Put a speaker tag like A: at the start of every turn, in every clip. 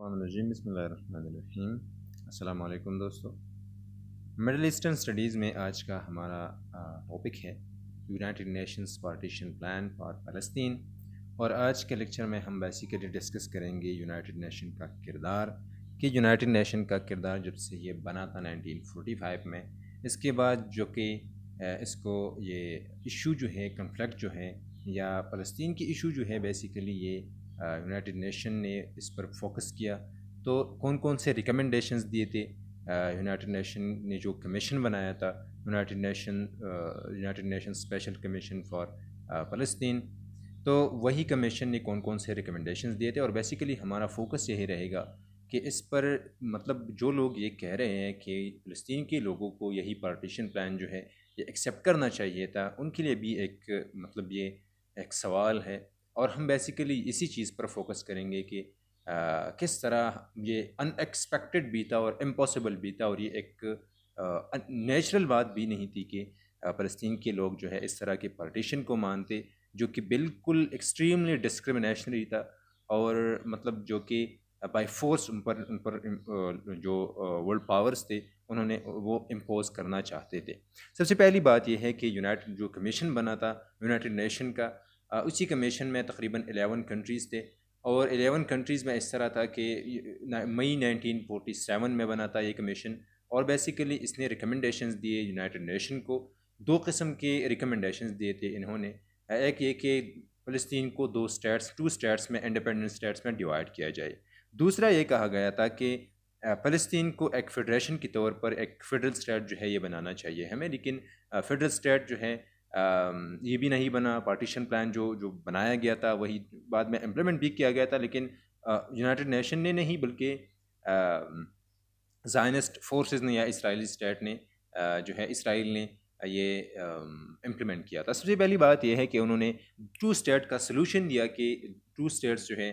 A: रजीम बसमीम अलकुम दोस्तों middle eastern studies में आज का हमारा टॉपिक है United Nations partition plan for फ़लस्तीन और आज के लेक्चर में हम बेसिकली डिस्कस करेंगे यूनाइटेड नेशन का किरदार कि यूनाइटेड नेशन का किरदार जब से ये बना था 1945 में इसके बाद जो कि इसको ये इशू जो है कन्फ्लिक्ट जो है या फ़लस्तीन की इशू जो है बेसिकली ये यूनाइटेड नेशन ने इस पर फोकस किया तो कौन कौन से रिकमेंडेशंस दिए थे यूनाइटेड नेशन ने जो कमीशन बनाया था United Nation United Nation special commission for फ़लस्तीन तो वही कमीशन ने कौन कौन से रिकमेंडेशंस दिए थे और बेसिकली हमारा फोकस यही रहेगा कि इस पर मतलब जो लोग ये कह रहे हैं कि फ़लस्तीन के लोगों को यही पार्टीशन प्लान जो है ये एक्सेप्ट करना चाहिए था उनके लिए भी एक मतलब ये एक सवाल है और हम बेसिकली इसी चीज़ पर फोकस करेंगे कि आ, किस तरह ये अनएक्सपेक्टेड भी था और इम्पॉसिबल भी था और ये एक नेचुरल बात भी नहीं थी कि फ़लस्तीन के लोग जो है इस तरह के पार्टीशन को मानते जो कि बिल्कुल एक्सट्रीमली डिस्क्रिमिनेशनरी था और मतलब जो कि बाय फोर्स उन पर उन पर जो वर्ल्ड पावर्स थे उन्होंने वो इम्पोज़ करना चाहते थे सबसे पहली बात यह है कि यूनाइटेड जो कमीशन बना था यूनाइटेड नेशन का उसी कमीशन में तकरीबन एलेवन कंट्रीज़ थे और एलेवन कंट्रीज़ में इस तरह था कि मई नाइनटीन फोटी सेवन में बना था ये कमीशन और बेसिकली इसने रिकमेंडेशंस दिए यूनाइटेड नेशन को दो किस्म के रिकमेंडेशंस दिए थे इन्होंने एक ये कि फ़लस्तीन को दो स्टेट्स टू स्टेट्स में इंडिपेंडेंट स्टेट्स में डिवाइड किया जाए दूसरा ये कहा गया था कि फ़लस्तीन को एक फेडरेशन के तौर पर एक फेडरल स्टेट जो है ये बनाना चाहिए हमें लेकिन फेडरल स्टेट जो है Um, ये भी नहीं बना पार्टीशन प्लान जो जो बनाया गया था वही बाद में इम्प्लीमेंट भी किया गया था लेकिन यूनाइटेड uh, नेशन ने नहीं बल्कि जायनिस्ट um, फोर्सेस ने या इसराइली स्टेट ने uh, जो है इसराइल ने uh, ये इम्प्लीमेंट um, किया था सबसे पहली बात यह है कि उन्होंने टू स्टेट का सलूशन दिया कि टू स्टेट्स जो है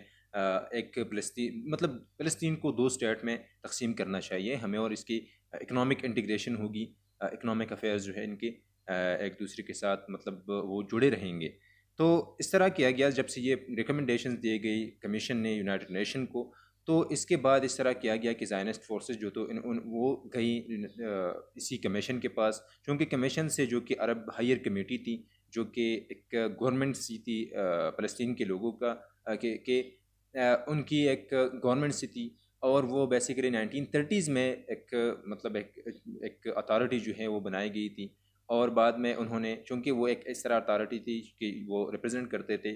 A: एक फलस्ती मतलब फ़लस्तीन को दो स्टेट में तकसीम करना चाहिए हमें और इसकी इकनॉमिक इंटीग्रेशन होगी इकनॉमिक अफेयर्स जो है इनके एक दूसरे के साथ मतलब वो जुड़े रहेंगे तो इस तरह किया गया जब से ये रिकमेंडेशन दिए गई कमीशन ने यूनाइटेड नेशन को तो इसके बाद इस तरह किया गया कि जाइनस्ट फोर्सेज जो तो इन, उन वो गई इसी कमीशन के पास क्योंकि कमीशन से जो कि अरब हायर कमेटी थी जो कि एक गवर्नमेंट सी थी फ़लस्तीन के लोगों का के, के उनकी एक गवर्नमेंट सी थी और वो बेसिकली नाइनटीन थर्टीज़ में एक मतलब एक एक अथॉरिटी जो है वो बनाई गई थी और बाद में उन्होंने चूँकि वो एक इस तरह अथॉरिटी थी कि वो रिप्रेजेंट करते थे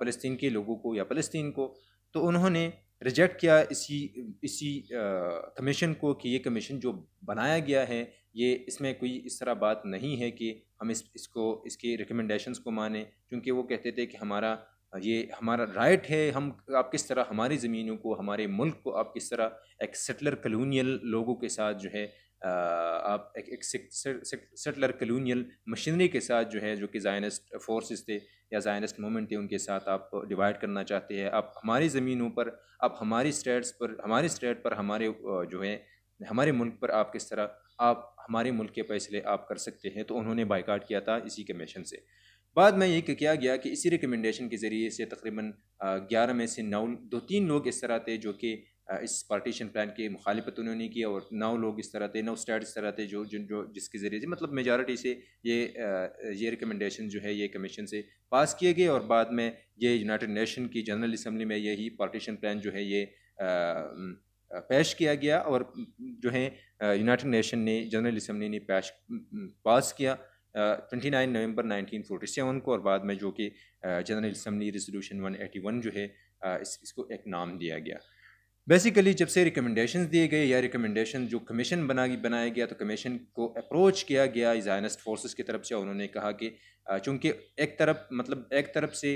A: फ़लस्तीन के लोगों को या फ़लस्तीन को तो उन्होंने रिजेक्ट किया इसी इसी कमीशन को कि ये कमीशन जो बनाया गया है ये इसमें कोई इस तरह बात नहीं है कि हम इस इसको इसके रिकमेंडेशंस को माने क्योंकि वो कहते थे कि हमारा ये हमारा राइट है हम आप किस तरह हमारी ज़मीनों को हमारे मुल्क को आप किस तरह एक सेटलर कलोनियल लोगों के साथ जो है आप एक, एक सेटलर कलोनियल मशीनरी के साथ जो है जो कि जाइनस्ट फोर्सेस थे या जाइनस्ट मोमेंट थे उनके साथ आप डिवाइड करना चाहते हैं आप हमारी ज़मीनों पर आप हमारी स्टेट्स पर हमारे स्टेट पर हमारे जो है हमारे मुल्क पर आप किस तरह आप हमारे मुल्क के फैसले आप कर सकते हैं तो उन्होंने बाइकाट किया था इसी कमीशन से बाद में ये किया गया कि इसी रिकमेंडेशन के ज़रिए से तकरीबन ग्यारह में से नौ दो तीन लोग इस तरह थे जो कि इस पार्टीशन प्लान की मुखालफत उन्होंने की और नौ लोग इस तरह थे नौ स्टेट इस तरह थे जो जिन जो जिसके ज़रिए से मतलब मेजॉरिटी से ये ये रिकमेंडेशन जो है ये कमीशन से पास किए गए और बाद में ये यूनाइटेड नेशन की जनरल इसम्बली में यही पार्टीशन प्लान जो है ये पेश किया गया और जो है यूनाइटेड नेशन ने जनरल इसम्बली ने पेश पास किया twenty nine November nineteen forty seven को और बाद में जो कि general assembly resolution one eighty one जो है इस, इसको एक नाम दिया गया बेसिकली जब से रिकमेंडेशन दिए गए या रिकमेंडेशन जो कमीशन बना बनाया गया तो कमीशन को अप्रोच किया गया जायनस्ट फोर्सेस की तरफ से उन्होंने कहा कि चूँकि एक तरफ मतलब एक तरफ से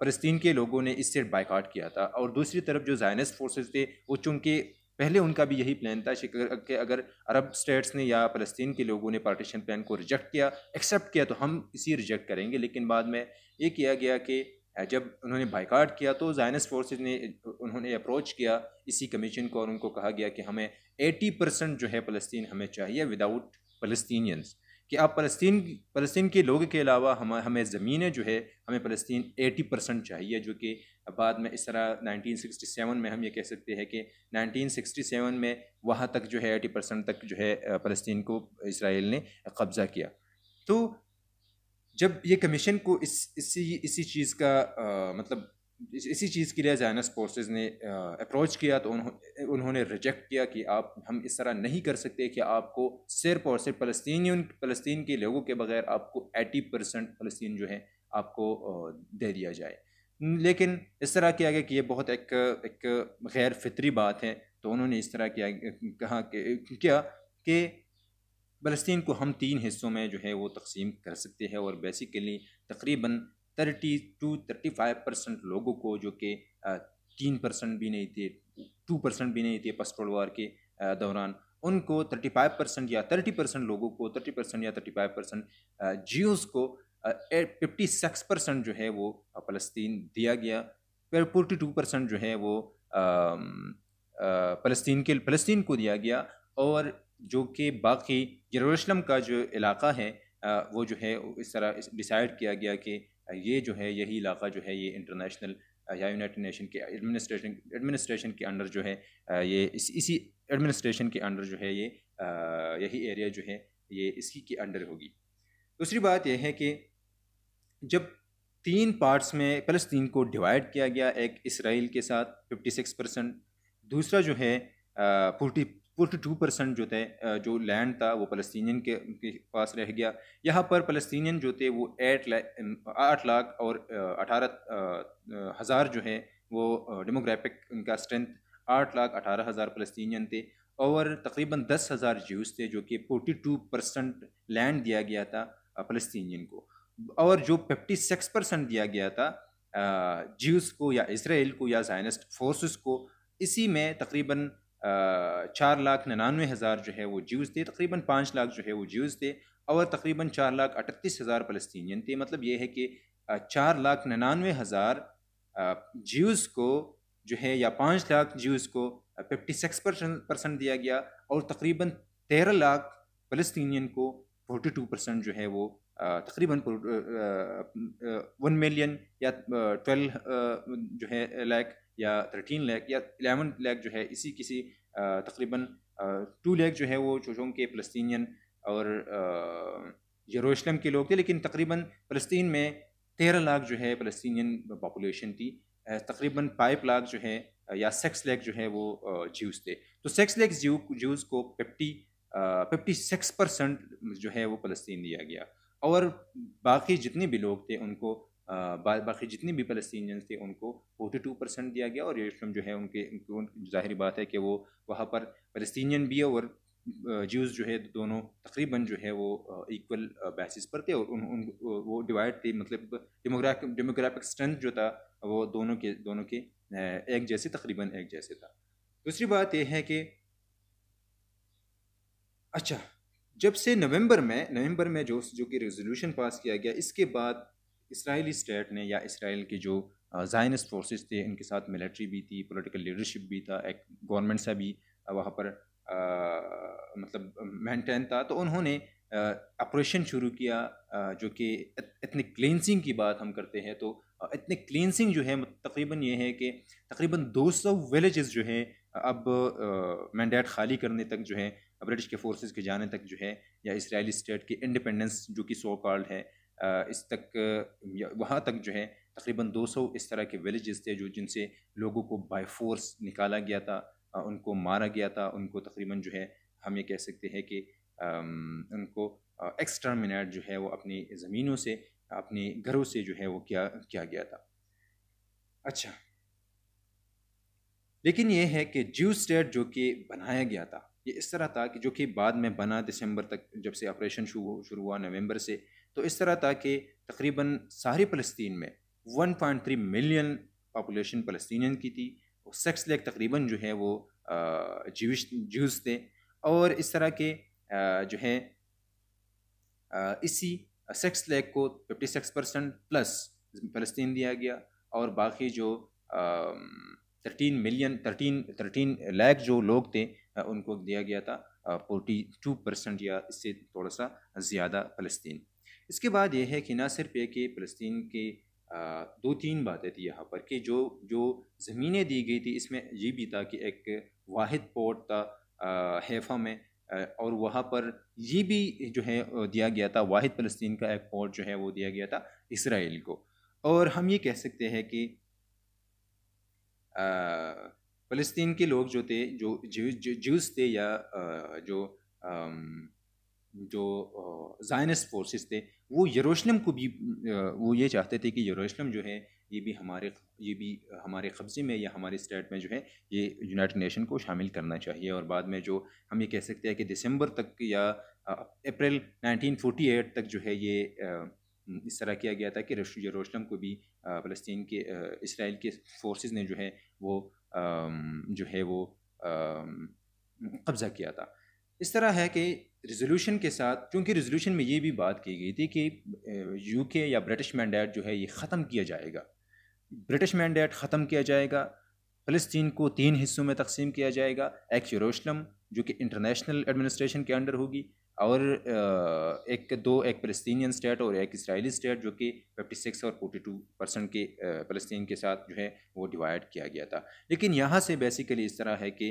A: फलस्तीन के लोगों ने इससे बाइकआउट किया था और दूसरी तरफ जो जायनस्ट फोर्सेस थे वो चूँकि पहले उनका भी यही प्लान था कि अगर अरब स्टेट्स ने या फलस्तीन के लोगों ने पार्टीशन प्लान को रिजेक्ट किया एक्सेप्ट किया तो हम इसी रिजेक्ट करेंगे लेकिन बाद में ये किया गया कि जब उन्होंने बाइकाट किया तो जायनस फोर्स ने उन्होंने अप्रोच किया इसी कमीशन को और उनको कहा गया कि हमें 80 परसेंट जो है फ़लस्तीन हमें चाहिए विदाउट फ़लस्तनियंस कि आप फ़लस्तीन फ़लस्तीन के लोग के अलावा हम हमें ज़मीनें जो है हमें फ़लस्तीन 80 परसेंट चाहिए जो कि बाद में इस तरह सेवन में हम ये कह सकते हैं कि सेवन में वहाँ तक जो है एटी परसेंट तक जो है फ़लस्तीन को इसराइल ने कब्ज़ा किया तो जब ये कमीशन को इस इसी इसी चीज़ का आ, मतलब इस, इसी चीज़ के लिए जायनस फोर्सेज ने अप्रोच किया तो उन्हों, उन्होंने रिजेक्ट किया कि आप हम इस तरह नहीं कर सकते कि आपको सिर्फ और सिर्फ फ़लस्तीनियों फ़लस्तीन के लोगों के बगैर आपको एटी परसेंट फ़लस्तीन जो है आपको दे दिया जाए लेकिन इस तरह किया गया कि ये बहुत एक एक गैर फितरी बात है तो उन्होंने इस तरह किया कहा कि क्या कि फ़लस्तीन को हम तीन हिस्सों में जो है वो तकसीम कर सकते हैं और बेसिकली तकरीबन thirty two thirty five percent लोगों को जो कि तीन परसेंट भी नहीं थे टू परसेंट भी नहीं थे पस्टोल वार के दौरान उनको थर्टी फाइव परसेंट या थर्टी परसेंट लोगों को थर्टी परसेंट या थर्टी फाइव परसेंट जियोस को फिफ्टी सिक्स परसेंट जो है वो फ़लस्तीन दिया गया फिर फोर्टी टू परसेंट जो है वो फ़लस्तीन के फ़लस्तीन को दिया गया और जो कि बाकी यरूशलम का जो इलाका है वो जो है इस तरह डिसाइड किया गया कि ये जो है यही इलाका जो है ये इंटरनेशनल या यूनाइटेड नेशन के एडमिनिस्ट्रेशन एडमिनिस्ट्रेशन के अंडर जो है ये इस, इसी एडमिनिस्ट्रेशन के अंडर जो है ये यही एरिया जो है ये इसी के अंडर होगी दूसरी बात यह है कि जब तीन पार्ट्स में फ़लस्तीन को डिवाइड किया गया एक इसराइल के साथ 56 परसेंट दूसरा जो है फोर्टी फोर्टी टू परसेंट जो थे जो लैंड था वो फलस्तियन के के पास रह गया यहाँ पर फलस्तियन जो थे वो एट आठ लाख और अठारह हज़ार जो है वो डेमोग्राफिक उनका स्ट्रेंथ आठ लाख अठारह हज़ार फलस्तियन थे और तकरीबन दस हज़ार जूस थे जो कि फोर्टी टू परसेंट लैंड दिया गया था फलस्तियन को और जो फिफ्टी सिक्स परसेंट दिया गया था जूस को या इसराइल को या जाइनस्ट फोर्स को इसी में तकरीबन चार लाख निन्यानवे हज़ार जो है वो ज्यूज़ थे तकरीबन पाँच लाख जो है वो ज्यूज़ थे और तकरीबन चार लाख अठतीस हज़ार फ़लस्तीनियन थे मतलब ये है कि चार लाख निन्यानवे हज़ार ज्यूज़ को जो है या पाँच लाख ज्यूज़ को फिफ्टी सिक्स परसेंट दिया गया और तकरीबन तेरह लाख फ़लस्तीनियन को फोर्टी टू परसेंट जो है वो तकरीबन वन मिलियन या ट्वेल्व जो है लाख या थर्टीन लैख या एलेवन लैख जो है इसी किसी तकरीबन टू लैख जो है वो चोचों के फ़लस्तियन और यरूशलेम के लोग थे लेकिन तकरीबन फ़लस्तीन में तेरह लाख जो है फ़लस्तियन पॉपुलेशन थी तकरीबन फाइव लाख जो है या सेक्स लैख जो है वो ज्यूज़ थे तो सेक्स लैक ज्यू ज्यूज़ को फिफ्टी फिफ्टी सिक्स परसेंट जो है वो फ़लस्तीन दिया गया और बाकी जितने भी लोग थे उनको बाकी जितने भी फलस्तियन थे उनको फोर्टी टू परसेंट दिया गया और यरूशलम जो है उनके ज़ाहिर बात है कि वो वहाँ पर फ़लस्तियन भी और ज्यूज़ जो है दोनों तकरीबन जो है वो इक्वल बेसिस पर थे और उन, उन वो डिवाइड थे मतलब डेमोग्राफिक डेमोग्राफिक स्ट्रेंथ जो था वो दोनों के दोनों के एक जैसे तकरीबन एक जैसे था दूसरी बात यह है कि अच्छा जब से नवंबर में नवंबर में जो जो कि रेजोल्यूशन पास किया गया इसके बाद इसराइली स्टेट ने या इसराइल के जो जाइनस फोर्सेस थे इनके साथ मिलिट्री भी थी पॉलिटिकल लीडरशिप भी था एक गवर्नमेंट सा भी वहाँ पर आ, मतलब मेंटेन था तो उन्होंने ऑपरेशन शुरू किया आ, जो कि इतनी क्लेंसिंग की बात हम करते हैं तो इतनी क्लिनसिंग जो है तकरीबन ये है कि तकरीबन 200 विलेज़ जो हैं अब मैंडेट खाली करने तक जो है ब्रिटिश के फोर्सेस के जाने तक जो है या इसराइली स्टेट की इंडिपेंडेंस जो कि सो कॉल्ड है इस तक वहाँ तक जो है तकरीबन 200 इस तरह के विलेजेस थे जो जिनसे लोगों को बाय फोर्स निकाला गया था उनको मारा गया था उनको तकरीबन जो है हम ये कह सकते हैं कि उनको एक्सटर्मिनेट जो है वो अपनी ज़मीनों से अपने घरों से जो है वो किया किया गया था अच्छा लेकिन ये है कि ज्यू स्टेट जो कि बनाया गया था ये इस तरह था कि जो कि बाद में बना दिसंबर तक जब से ऑपरेशन शुरू हुआ नवंबर से तो इस तरह था कि तकरीबन सारी फ़लस्तीन में 1.3 मिलियन पॉपुलेशन फ़लस्तियन की थी और सेक्स लेक तकरीबन जो है वो जीविश जूस थे और इस तरह के जो है इसी सेक्स लेक को 56 परसेंट प्लस फ़लस्तीन दिया गया और बाकी जो thirteen million thirteen thirteen lakh जो लोग थे उनको दिया गया था फोर्टी टू परसेंट या इससे थोड़ा सा ज़्यादा फ़लस्तीन इसके बाद यह है कि ना सिर्फ एक फ़लस्तीन के दो तीन बातें थी यहाँ पर कि जो जो ज़मीनें दी गई थी इसमें ये भी था कि एक वाद पोर्ट था हैफ़ा में और वहाँ पर ये भी जो है दिया गया था वाद फ़लस्तीन का एक पोर्ट जो है वो दिया गया था इसराइल को और हम ये कह सकते हैं कि फ़लस्तीन के लोग जो थे जो जूस थे या जो जो जायनस फोर्सेस थे वो यरूशलेम को भी वो ये चाहते थे कि यरूशलेम जो है ये भी हमारे ये भी हमारे कब्ज़े में या हमारे स्टेट में जो है ये यूनाइटेड नेशन को शामिल करना चाहिए और बाद में जो हम ये कह सकते हैं कि दिसंबर तक या अप्रैल 1948 तक जो है ये इस तरह किया गया था कि यरूशलेम को भी फ़लस्तीन के इसराइल के फोर्सेस ने जो है वो जो है वो कब्ज़ा किया था इस तरह है कि रेजोल्यूशन के साथ क्योंकि रेजोल्यूशन में ये भी बात की गई थी कि यूके या ब्रिटिश मैंडेट जो है ये ख़त्म किया जाएगा ब्रिटिश मैंडेट ख़त्म किया जाएगा फ़लस्तीन को तीन हिस्सों में तकसीम किया जाएगा एक यरूशलम जो कि इंटरनेशनल एडमिनिस्ट्रेशन के अंडर होगी और एक दो एक फ़लस्तनी स्टेट और एक इसराइली स्टेट जो कि 56 और 42 परसेंट के फ़लस्तीन के साथ जो है वो डिवाइड किया गया था लेकिन यहाँ से बेसिकली इस तरह है कि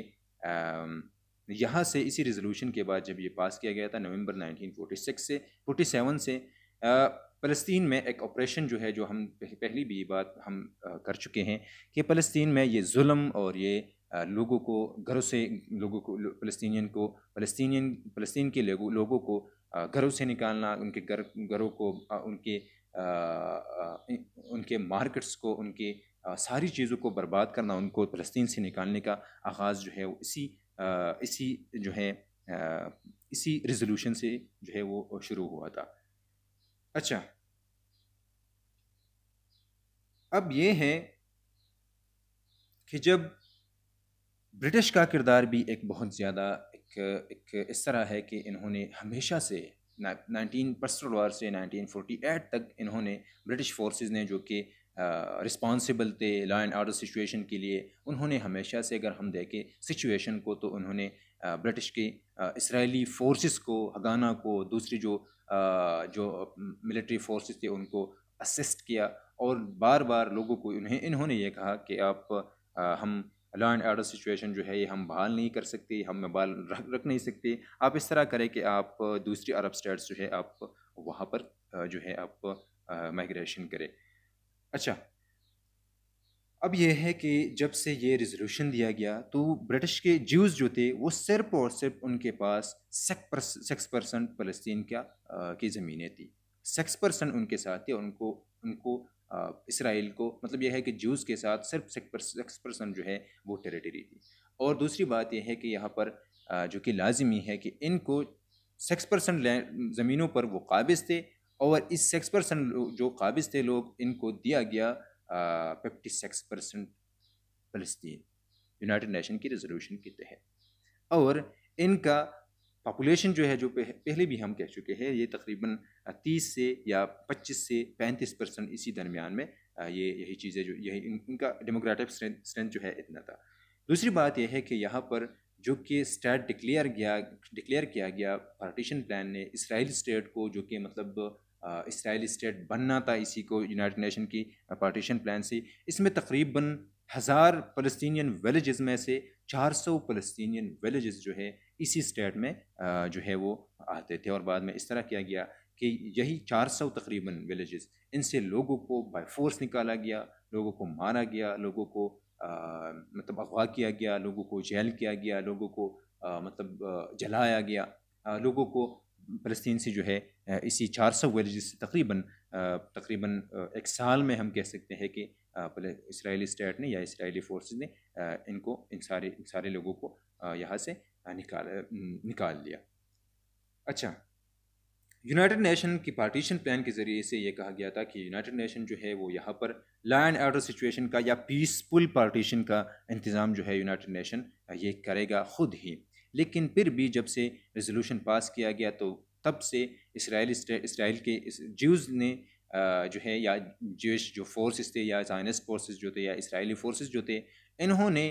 A: यहाँ से इसी रेजोल्यूशन के बाद जब ये पास किया गया था नवंबर 1946 से 47 से फ़लस्तीन में एक ऑपरेशन जो है जो हम पहली भी बात हम कर चुके हैं कि फ़लस्तीन में ये म और ये लोगों को घरों से लोगों को फ़लस्तीनियन को फ़लस्तीनियन फ़लस्तीन के लोगों लोगों को घरों से निकालना उनके घर घरों को उनके उनके मार्केट्स को उनके सारी चीज़ों को बर्बाद करना उनको फ़लस्तीन से निकालने का आगाज़ जो है वो इसी इसी जो है इसी रेजोल्यूशन से जो है वो शुरू हुआ था अच्छा अब ये है कि जब ब्रिटिश का किरदार भी एक बहुत ज़्यादा एक, एक इस तरह है कि इन्होंने हमेशा से नाइनटीन पर्सल वार से 1948 तक इन्होंने ब्रिटिश फोर्सेस ने जो कि रिस्पॉन्सिबल थे लॉ एंड आर्डर सिचुएशन के लिए उन्होंने हमेशा से अगर हम देखें सिचुएशन को तो उन्होंने ब्रिटिश के इसराइली फोर्सेस को हगाना को दूसरी जो आ, जो मिलिट्री फोर्सेस थे उनको असिस्ट किया और बार बार लोगों को उन्हें इन्होंने ये कहा कि आप आ, हम लॉ एंड आर्डर सिचुएशन जो है ये हम बहाल नहीं कर सकते हम बहाल रख रख नहीं सकते आप इस तरह करें कि आप दूसरी अरब स्टेट्स जो है आप वहाँ पर जो है आप माइग्रेशन करें अच्छा अब यह है कि जब से ये रेजोल्यूशन दिया गया तो ब्रिटिश के ज्यूज़ जो थे वो सिर्फ और सिर्फ उनके पास सिक्स परसेंट फ़लस्तीन का की ज़मीनें थी सिक्स परसेंट उनके साथ थे उनको उनको इसराइल को मतलब यह है कि ज्यूज़ के साथ सिर्फ सिक्स परसेंट जो है वो टेरिटरी थी और दूसरी बात यह है कि यहाँ पर जो कि लाजमी है कि इनको सिक्स परसेंट ज़मीनों पर वो काबिज़ थे और इस सेक्स पर्सन जो काबिज थे लोग इनको दिया गया फिफ्टी सिक्स परसेंट फलस्तीन यूनाइट नेशन की रेजोल्यूशन के तहत और इनका पॉपुलेशन जो है जो पहले भी हम कह चुके हैं ये तकरीबन तीस से या पच्चीस से पैंतीस परसेंट इसी दरमियान में ये यही चीज़ें जो यही इन, इनका डेमोक्रेटिक स्ट्रेंथ जो है इतना था दूसरी बात यह है कि यहाँ पर जो कि स्टेट डिक्लेयर गया डिक्लेयर किया गया पार्टीशन प्लान ने इसराइल स्टेट को जो कि मतलब इसराइली स्टेट बनना था इसी को यूनाइटेड नेशन की पार्टीशन प्लान से इसमें तकरीबन हज़ार फलस्तियन विलेज़ में से 400 फलस्तियन विलेज़ जो है इसी स्टेट में जो है वो आते थे और बाद में इस तरह किया गया कि यही 400 तकरीबन विलेज़ इनसे लोगों को बाई फोर्स निकाला गया लोगों को मारा गया लोगों को आ, मतलब अगवा किया गया लोगों को जेल किया गया लोगों को आ, मतलब जलाया गया आ, लोगों को फ़लस्तीन से जो है इसी चार सौ विलेज से तकरीबन तकरीबन एक साल में हम कह सकते हैं कि इसराइली स्टेट ने या इसराइली फोर्स ने इनको इन सारे इन सारे लोगों को यहाँ से निकाल निकाल लिया अच्छा यूनाइटेड नेशन की पार्टीशन प्लान के ज़रिए से ये कहा गया था कि यूनाइटेड नेशन जो है वो यहाँ पर लैंड एंड आर्डर सिचुएशन का या पीसफुल पार्टीशन का इंतज़ाम जो है यूनाइटेड नेशन ये करेगा ख़ुद ही लेकिन फिर भी जब से रेजोल्यूशन पास किया गया तो तब से इसराइल इसराइल के इस ज्यूज़ ने जो है या जूश जो फोर्सेस थे या साइनस फोर्सेस जो थे या इसराइली फोर्सेस जो थे इन्होंने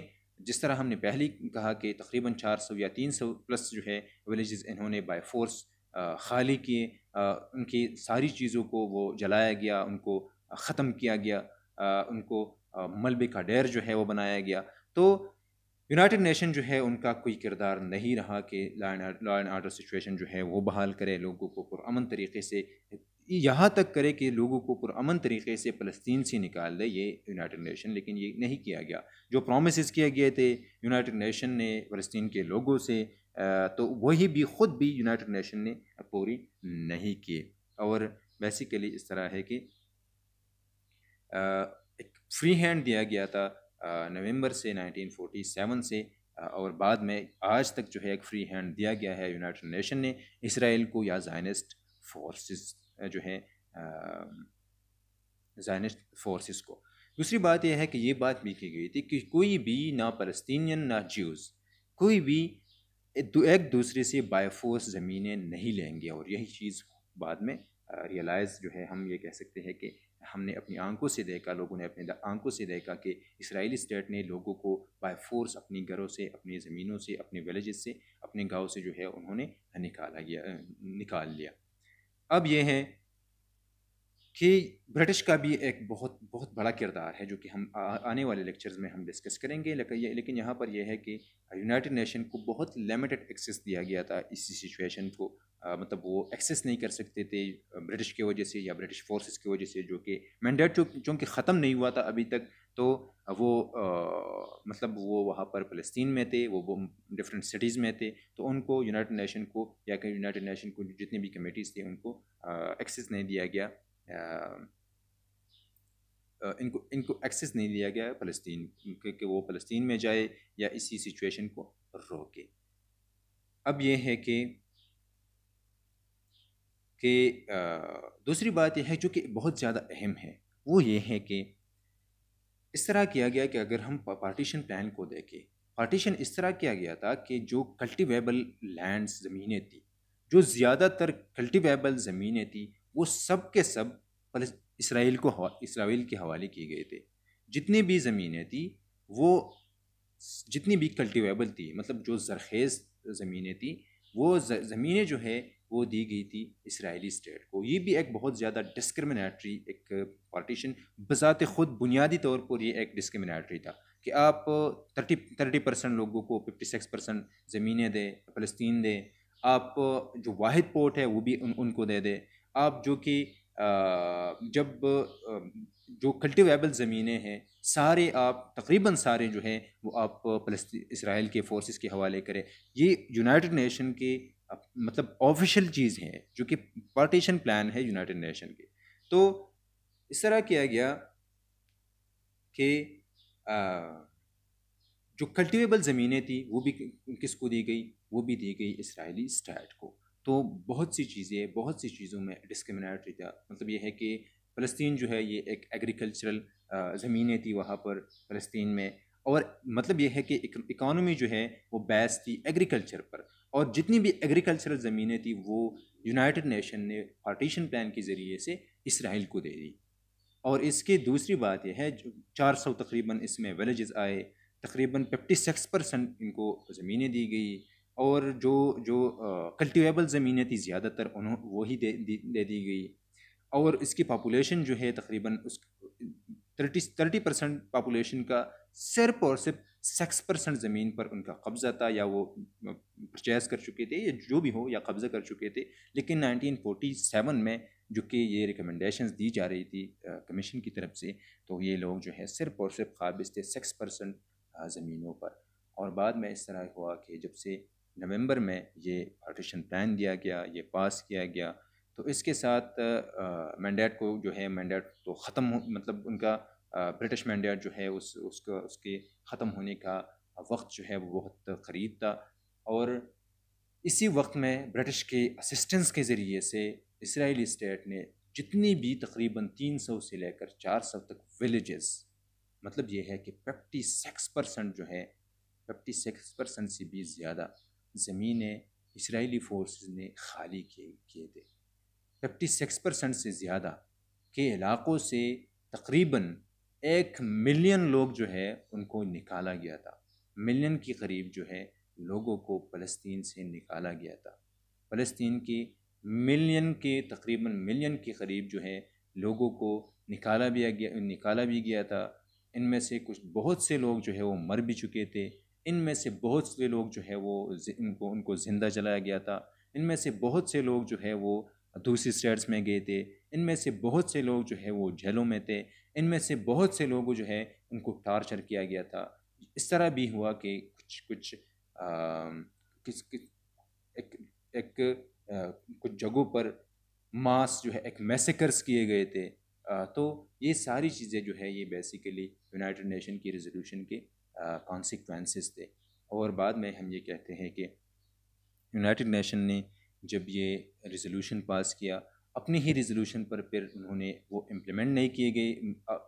A: जिस तरह हमने पहले कहा कि तकरीबन 400 या 300 प्लस जो है विलेजेस इन्होंने बाय फोर्स खाली किए उनकी सारी चीज़ों को वो जलाया गया उनको ख़त्म किया गया उनको मलबे का डेर जो है वो बनाया गया तो यूनाइटेड नेशन जो है उनका कोई किरदार नहीं रहा कि लॉ एंड आर्डर सिचुएशन जो है वो बहाल करे लोगों को पुरान तरीके से यहाँ तक करे कि लोगों को पुरान तरीके से फ़लस्तीन से निकाल दे ये यूनाइटेड नेशन लेकिन ये नहीं किया गया जो प्रामिस किए गए थे यूनाइटेड नेशन ने फ़लस्तीन के लोगों से तो वही भी ख़ुद भी यूनाइटेड नेशन ने पूरी नहीं किए और बेसिकली इस तरह है कि एक फ्री हैंड दिया गया था नवंबर से 1947 से और बाद में आज तक जो है एक फ्री हैंड दिया गया है यूनाइटेड नेशन ने इसराइल को या जाइनिस्ट फोर्सेस जो है जाइनिस्ट फोर्सेस को दूसरी बात यह है कि ये बात भी की गई थी कि कोई भी ना फलस्तीनियन ना ज्यूज़ कोई भी एक दूसरे से बायफोर्स ज़मीनें नहीं लेंगे और यही चीज़ बाद में रियलाइज़ जो है हम ये कह सकते हैं कि हमने अपनी आंखों से देखा लोगों ने अपने आंखों से देखा कि इसराइली स्टेट ने लोगों को बाय फोर्स अपने घरों से अपनी ज़मीनों से अपने विलेजेस से अपने गांव से जो है उन्होंने निकाला गया निकाल लिया अब यह है कि ब्रिटिश का भी एक बहुत बहुत बड़ा किरदार है जो कि हम आ, आने वाले लेक्चर्स में हम डिस्कस करेंगे लेकिन यहाँ पर यह है कि यूनाइटेड नेशन को बहुत लिमिटेड एक्सेस दिया गया था इसी सिचुएशन को मतलब वो एक्सेस नहीं कर सकते थे ब्रिटिश की वजह से या ब्रिटिश फोर्सेस की वजह से जो कि मैंडेट चूँकि ख़त्म नहीं हुआ था अभी तक तो वो आ, मतलब वो वहाँ पर फ़लस्तीन में थे वो डिफरेंट सिटीज़ में थे तो उनको यूनाइटेड नेशन को या कि यूनाइटेड नेशन को जितनी भी कमेटीज़ थी उनको एक्सेस नहीं दिया गया आ, इनको इनको एक्सेस नहीं दिया गया फ़लस्तीन क्योंकि वो फ़लस्तीन में जाए या इसी सिचुएशन को रोके अब ये है कि कि दूसरी बात यह है जो कि बहुत ज़्यादा अहम है वो ये है कि इस तरह किया गया कि अगर हम पार्टीशन प्लान को देखें पार्टीशन इस तरह किया गया था कि जो कल्टिवेबल लैंड्स ज़मीनें थी जो ज़्यादातर कल्टिवेबल ज़मीनें थी वो सब के सब इसराइल को इसराइल के हवाले किए गए थे जितनी भी ज़मीनें थी वो जितनी भी कल्टिवेबल थी मतलब जो जरखेज़ ज़मीनें थी वो ज़मीनें जो है वो दी गई थी इसराइली स्टेट को ये भी एक बहुत ज़्यादा डिस्क्रमिनेटरी एक पार्टीशन बज़ात ख़ुद बुनियादी तौर पर ये एक डिस्क्रमिनेटरी था कि आप थर्टी थर्टी परसेंट लोगों को फिफ्टी सिक्स परसेंट ज़मीनें दें फ़लस्तीन दें आप जो वाद पोर्ट है वो भी उन, उनको दे दें आप जो कि जब जो कल्टिवेबल ज़मीनें हैं सारे आप तकरीबन सारे जो हैं वो आप फलस्ती इसराइल के फोर्सेस के हवाले करें ये यूनाइटेड नेशन के मतलब ऑफिशियल चीज़ है जो कि पार्टीशन प्लान है यूनाइटेड नेशन के तो इस तरह किया गया कि जो कल्टिवेबल ज़मीनें थी वो भी किसको दी गई वो भी दी गई इसराइली स्टेट को तो बहुत सी चीज़ें बहुत सी चीज़ों में डिस्क्रमिनेटरी था मतलब ये है कि फ़लस्तीन जो है ये एक एग्रीकल्चरल ज़मीनें थी वहाँ पर फ़लस्तीन में और मतलब यह है कि इकानमी जो है वो बैस थी एग्रीकल्चर पर और जितनी भी एग्रीकल्चरल ज़मीनें थी वो यूनाइटेड नेशन ने पार्टीशन प्लान के ज़रिए से इसराइल को दे दी और इसके दूसरी बात यह है जो चार सौ तकरीबन इसमें विलेजेस आए तकरीबन फिफ्टी सिक्स परसेंट इनको ज़मीनें दी गई और जो जो कल्टिवेबल ज़मीनें थी ज़्यादातर उन्हों वही दे, दे, दे दी गई और इसकी पापुलेशन जो है तकरीबन उस थर्टी थर्टी परसेंट पापुलेशन का सिर्फ और सिर्फ सिक्स परसेंट ज़मीन पर उनका कब्ज़ा था या वो परचेज़ कर चुके थे या जो भी हो या कब्ज़ा कर चुके थे लेकिन 1947 में जो कि ये रिकमेंडेशन दी जा रही थी कमीशन की तरफ से तो ये लोग जो है सिर्फ और सिर्फ काबिज थे सिक्स परसेंट ज़मीनों पर और बाद में इस तरह हुआ कि जब से नवंबर में ये पार्टीशन प्लान दिया गया ये पास किया गया तो इसके साथ मैंडेट को जो है मैंडेट तो ख़त्म मतलब उनका ब्रिटिश मैंडेट जो है उस उसका उसके ख़त्म होने का वक्त जो है वो बहुत करीब था और इसी वक्त में ब्रिटिश के असिस्टेंस के ज़रिए से इसराइली स्टेट ने जितनी भी तकरीबन 300 से लेकर 400 तक विलेजेस मतलब ये है कि 56 परसेंट जो है 56 परसेंट से भी ज़्यादा ज़मीनें इसराइली फोर्स ने खाली किए किए थे 56 परसेंट से ज़्यादा के इलाक़ों से तकरीबन एक मिलियन लोग जो है उनको निकाला गया था मिलियन के करीब जो है लोगों को फ़लस्तीन से निकाला गया था फ़लस्तीन की मिलियन के तकरीबन मिलियन के करीब जो है लोगों को निकाला भी गया निकाला भी गया था इनमें से कुछ बहुत से लोग जो है वो मर भी चुके थे इनमें से बहुत से लोग जो है वो उनको उनको ज़िंदा जलाया गया था इनमें से बहुत से लोग जो है वो दूसरी तो स्टेट्स में गए थे इनमें से बहुत से लोग जो है वो जेलों में थे इनमें से बहुत से लोग जो है उनको टार्चर किया गया था इस तरह भी हुआ कि कुछ कुछ आ, किस, किस एक एक आ, कुछ जगहों पर मास जो है एक मैसेकर्स किए गए थे आ, तो ये सारी चीज़ें जो है ये बेसिकली यूनाइटेड नेशन की रेजोल्यूशन के कॉन्सिक्वेंसेस थे और बाद में हम ये कहते हैं कि यूनाइटेड नेशन ने जब ये रेजोल्यूशन पास किया अपने ही रिजोल्यूशन पर फिर उन्होंने वो इम्प्लीमेंट नहीं किए गए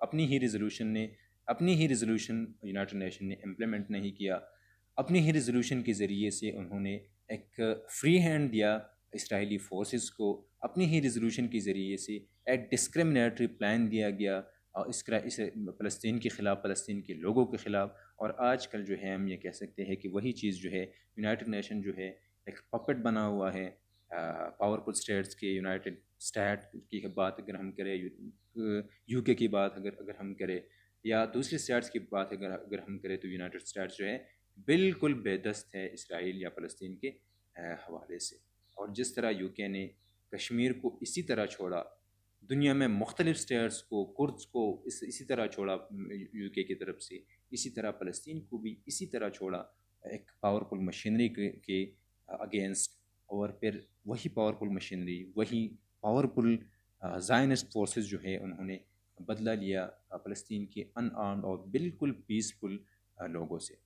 A: अपनी ही रिजोल्यूशन ने अपनी ही रिजोल्यूशन यूनाइटेड नेशन ने इम्प्लीमेंट नहीं किया अपनी ही रिजोल्यूशन के ज़रिए से उन्होंने एक फ्री हैंड दिया इसराइली फोर्सेस को अपनी ही रिजोल्यूशन के ज़रिए से एक डिस्क्रमिनेटरी प्लान दिया गया और इस फ़लस्तीन के ख़िलाफ़ फ़लस्तीन के लोगों के ख़िलाफ़ और आज कल जो है हम ये कह सकते हैं कि वही चीज़ जो है यूनाइटेड नेशन जो है एक पपट बना हुआ है पावरफुल स्टेट्स की यूनाइटेड स्टेट की बात अगर हम करें यूके की बात अगर अगर हम करें या दूसरे स्टेट्स की बात अगर अगर हम करें तो यूनाइटेड स्टेट्स जो है बिल्कुल बेदस्त है इसराइल या फ़लस्तीन के हवाले से और जिस तरह यूके ने कश्मीर को इसी तरह छोड़ा दुनिया में मुख्तलिफ स्टेट्स को कुर्द्स को इस इसी तरह छोड़ा यूके की तरफ से इसी तरह फ़लस्तीन को भी इसी तरह छोड़ा एक पावरफुल मशीनरी के, के अगेंस्ट और फिर वही पावरफुल मशीनरी वही पावरफुल जाइनस्ट फोर्सेस जो है उन्होंने बदला लिया फ़लस्तीन uh, के अनआर्म्ड और बिल्कुल पीसफुल uh, लोगों से